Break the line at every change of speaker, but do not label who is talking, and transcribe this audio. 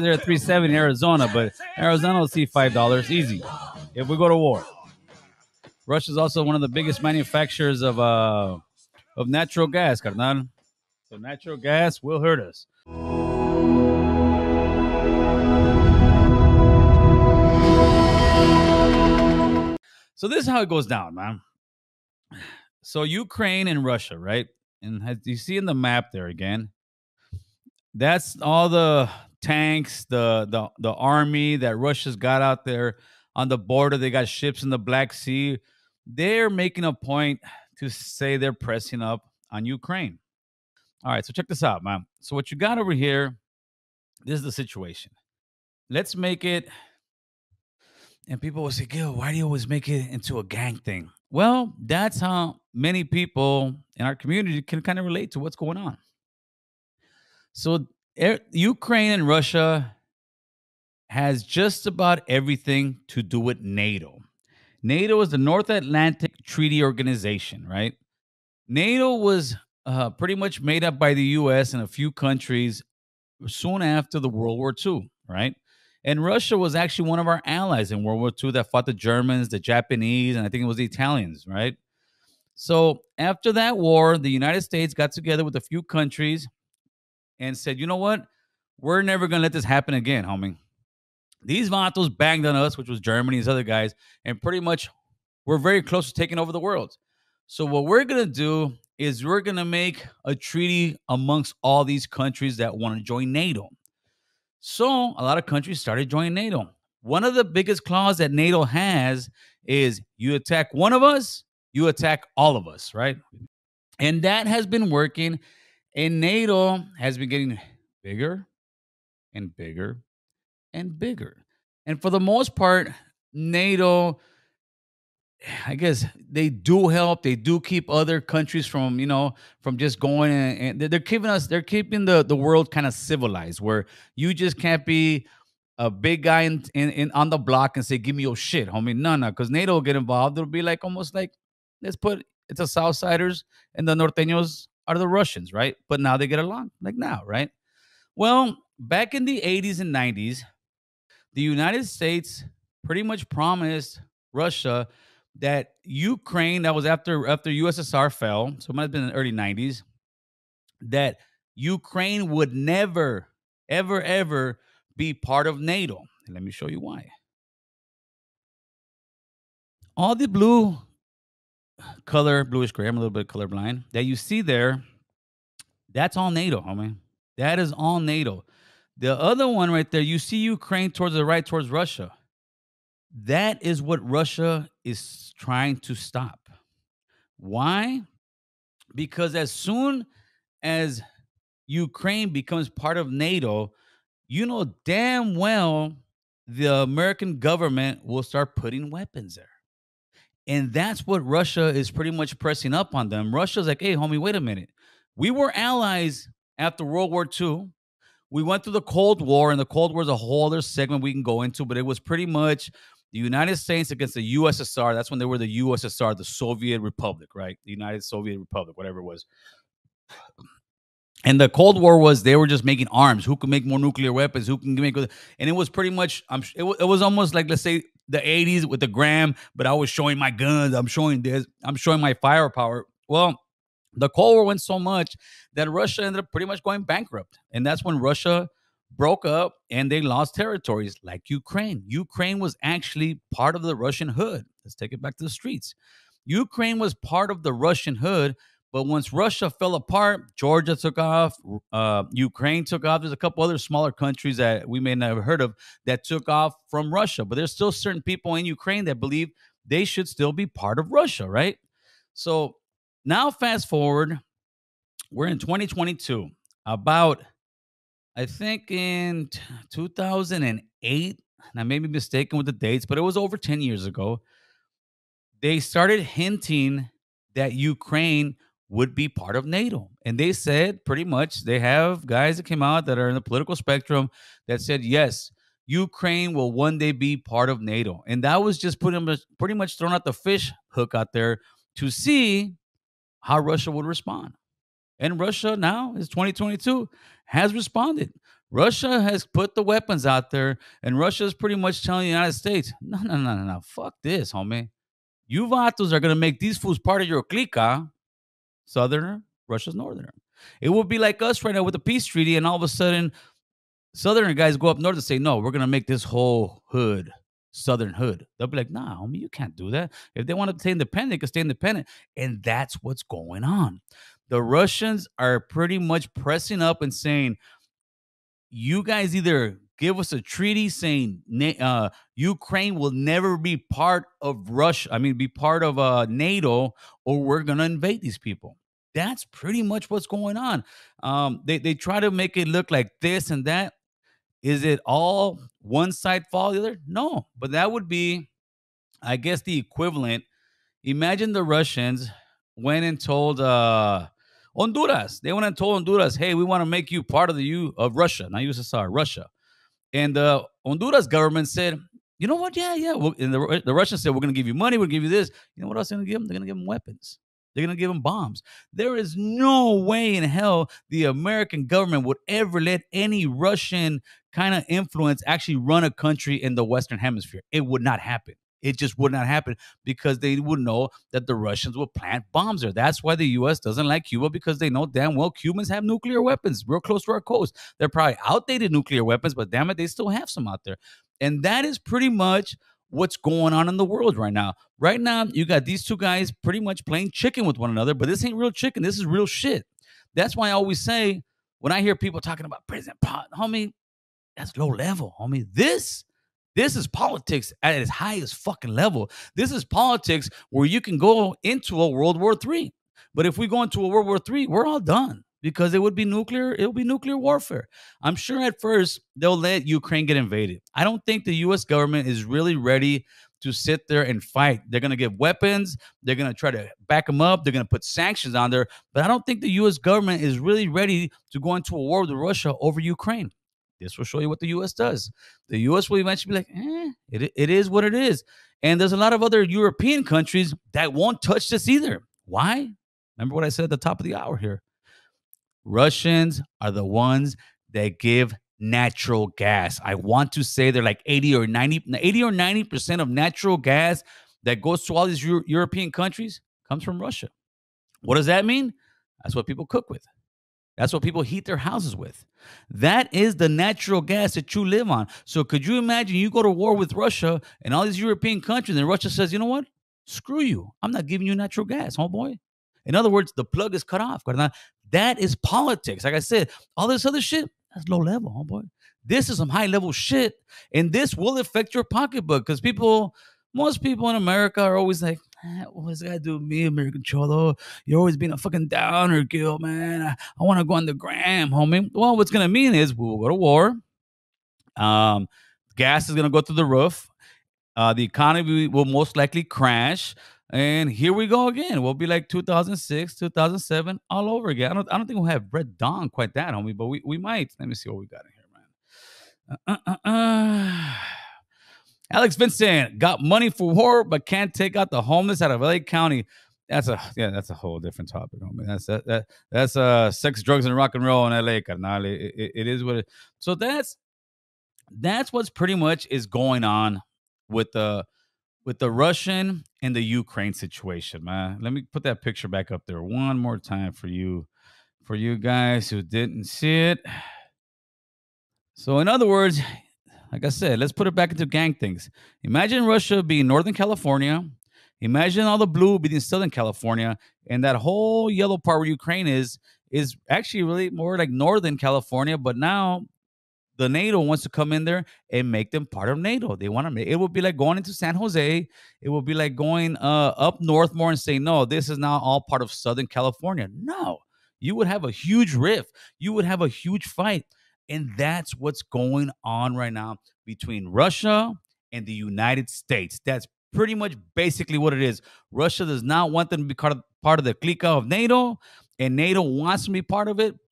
They're at 370 in Arizona, but Arizona will see $5 easy if we go to war. Russia is also one of the biggest manufacturers of uh, of natural gas, carnal. So natural gas will hurt us. So this is how it goes down, man. So Ukraine and Russia, right? And you see in the map there again, that's all the tanks, the the the army that Russia's got out there on the border. They got ships in the Black Sea. They're making a point to say they're pressing up on Ukraine. All right, so check this out, man. So what you got over here? This is the situation. Let's make it. And people will say, Gil, why do you always make it into a gang thing? Well, that's how many people in our community can kind of relate to what's going on. So Ukraine and Russia has just about everything to do with NATO. NATO is the North Atlantic Treaty Organization, right? NATO was uh, pretty much made up by the US and a few countries soon after the World War II, right? And Russia was actually one of our allies in World War II that fought the Germans, the Japanese, and I think it was the Italians, right? So after that war, the United States got together with a few countries and said, you know what? We're never going to let this happen again, homie. These vatos banged on us, which was Germany, these other guys, and pretty much we're very close to taking over the world. So, what we're going to do is we're going to make a treaty amongst all these countries that want to join NATO. So, a lot of countries started joining NATO. One of the biggest clause that NATO has is you attack one of us, you attack all of us, right? And that has been working and NATO has been getting bigger and bigger and bigger. And for the most part, NATO, I guess they do help. They do keep other countries from, you know, from just going and, and they're keeping us, they're keeping the, the world kind of civilized where you just can't be a big guy in, in, in on the block and say, give me your shit, homie. No, no, because NATO will get involved. It'll be like almost like, let's put it's a Southsiders and the Norteños are the Russians, right? But now they get along like now, right? Well, back in the 80s and 90s, the United States pretty much promised Russia that Ukraine, that was after after USSR fell, so it might have been in the early 90s, that Ukraine would never, ever, ever be part of NATO. Let me show you why. All the blue color bluish gray. I'm a little bit colorblind. That you see there, that's all NATO, homie. That is all NATO. The other one right there, you see Ukraine towards the right, towards Russia. That is what Russia is trying to stop. Why? Because as soon as Ukraine becomes part of NATO, you know damn well the American government will start putting weapons there. And that's what Russia is pretty much pressing up on them. Russia's like, hey, homie, wait a minute. We were allies after World War II. We went through the Cold War, and the Cold War is a whole other segment we can go into, but it was pretty much the United States against the USSR. That's when they were the USSR, the Soviet Republic, right? The United Soviet Republic, whatever it was. And the Cold War was they were just making arms. Who can make more nuclear weapons? Who can make? And it was pretty much. I'm. It, it was almost like let's say the 80s with the gram, but I was showing my guns. I'm showing this. I'm showing my firepower. Well, the Cold War went so much that Russia ended up pretty much going bankrupt. And that's when Russia broke up and they lost territories like Ukraine. Ukraine was actually part of the Russian hood. Let's take it back to the streets. Ukraine was part of the Russian hood but once Russia fell apart, Georgia took off, uh, Ukraine took off. There's a couple other smaller countries that we may not have heard of that took off from Russia. But there's still certain people in Ukraine that believe they should still be part of Russia, right? So now, fast forward, we're in 2022. About, I think in 2008, and I may be mistaken with the dates, but it was over 10 years ago. They started hinting that Ukraine would be part of NATO. And they said pretty much they have guys that came out that are in the political spectrum that said, yes, Ukraine will one day be part of NATO. And that was just pretty much, pretty much thrown out the fish hook out there to see how Russia would respond. And Russia now is 2022 has responded. Russia has put the weapons out there, and Russia is pretty much telling the United States, no, no, no, no, no, fuck this, homie. You vatos are going to make these fools part of your clica, Southerner, Russia's northerner. It would be like us right now with the peace treaty, and all of a sudden, Southern guys go up north and say, "No, we're gonna make this whole hood Southern hood." They'll be like, "Nah, homie, you can't do that. If they want to stay independent, they can stay independent." And that's what's going on. The Russians are pretty much pressing up and saying, "You guys either give us a treaty saying uh, Ukraine will never be part of Russia. I mean, be part of uh, NATO, or we're going to invade these people. That's pretty much what's going on. Um, they they try to make it look like this and that. Is it all one side fall the other? No, but that would be, I guess, the equivalent. Imagine the Russians went and told. Uh, Honduras. They went and told Honduras, "Hey, we want to make you part of the U of Russia, not USSR, Russia." And the Honduras government said, you know what? Yeah, yeah. and the, the Russians said, we're going to give you money. We'll give you this. You know what else they're going to give them? They're going to give them weapons. They're going to give them bombs. There is no way in hell the American government would ever let any Russian kind of influence actually run a country in the Western Hemisphere. It would not happen. It just would not happen because they would know that the Russians would plant bombs there. That's why the U.S. doesn't like Cuba because they know damn well Cubans have nuclear weapons real close to our coast. They're probably outdated nuclear weapons, but damn it, they still have some out there. And that is pretty much what's going on in the world right now. Right now, you got these two guys pretty much playing chicken with one another, but this ain't real chicken. This is real shit. That's why I always say when I hear people talking about prison pot, homie, that's low level, homie. This this is politics at its highest fucking level. This is politics where you can go into a World War III. But if we go into a World War III, we're all done because it would be nuclear it would be nuclear warfare i'm sure at first they'll let ukraine get invaded i don't think the us government is really ready to sit there and fight they're going to give weapons they're going to try to back them up they're going to put sanctions on there but i don't think the us government is really ready to go into a war with russia over ukraine this will show you what the U.S. does. The U.S. will eventually be like, eh, it, it is what it is. And there's a lot of other European countries that won't touch this either. Why? Remember what I said at the top of the hour here. Russians are the ones that give natural gas. I want to say they're like 80 or 90, 80 or 90% of natural gas that goes to all these Euro- European countries comes from Russia. What does that mean? That's what people cook with. That's what people heat their houses with. That is the natural gas that you live on. So could you imagine you go to war with Russia and all these European countries, and Russia says, you know what? Screw you. I'm not giving you natural gas, homeboy. In other words, the plug is cut off. That is politics. Like I said, all this other shit, that's low level, homeboy. This is some high level shit. And this will affect your pocketbook because people, most people in America are always like, What's that do do me, American Cholo. You're always being a fucking downer, Gil, man. I, I wanna go on the gram, homie. Well, what's gonna mean is we will go to war. Um, gas is gonna go through the roof. Uh, the economy will most likely crash. And here we go again. We'll be like 2006, 2007, all over again. I don't, I don't think we'll have Red Dawn quite that, homie, but we, we might. Let me see what we got in here, man. Uh, uh, uh, uh. Alex Vincent got money for war, but can't take out the homeless out of LA County. That's a yeah, that's a whole different topic. Homie. That's that, that that's uh sex, drugs, and rock and roll in LA, carnal. It, it, it is what it. So that's that's what's pretty much is going on with the with the Russian and the Ukraine situation, man. Let me put that picture back up there one more time for you, for you guys who didn't see it. So, in other words, like I said, let's put it back into gang things. Imagine Russia being Northern California. Imagine all the blue being Southern California, and that whole yellow part where Ukraine is is actually really more like Northern California. But now the NATO wants to come in there and make them part of NATO. They want to make it would be like going into San Jose. It would be like going uh, up north more and saying, no, this is now all part of Southern California. No, you would have a huge rift. You would have a huge fight. And that's what's going on right now between Russia and the United States. That's pretty much basically what it is. Russia does not want them to be part of, the clique of NATO, and NATO wants to be part of it,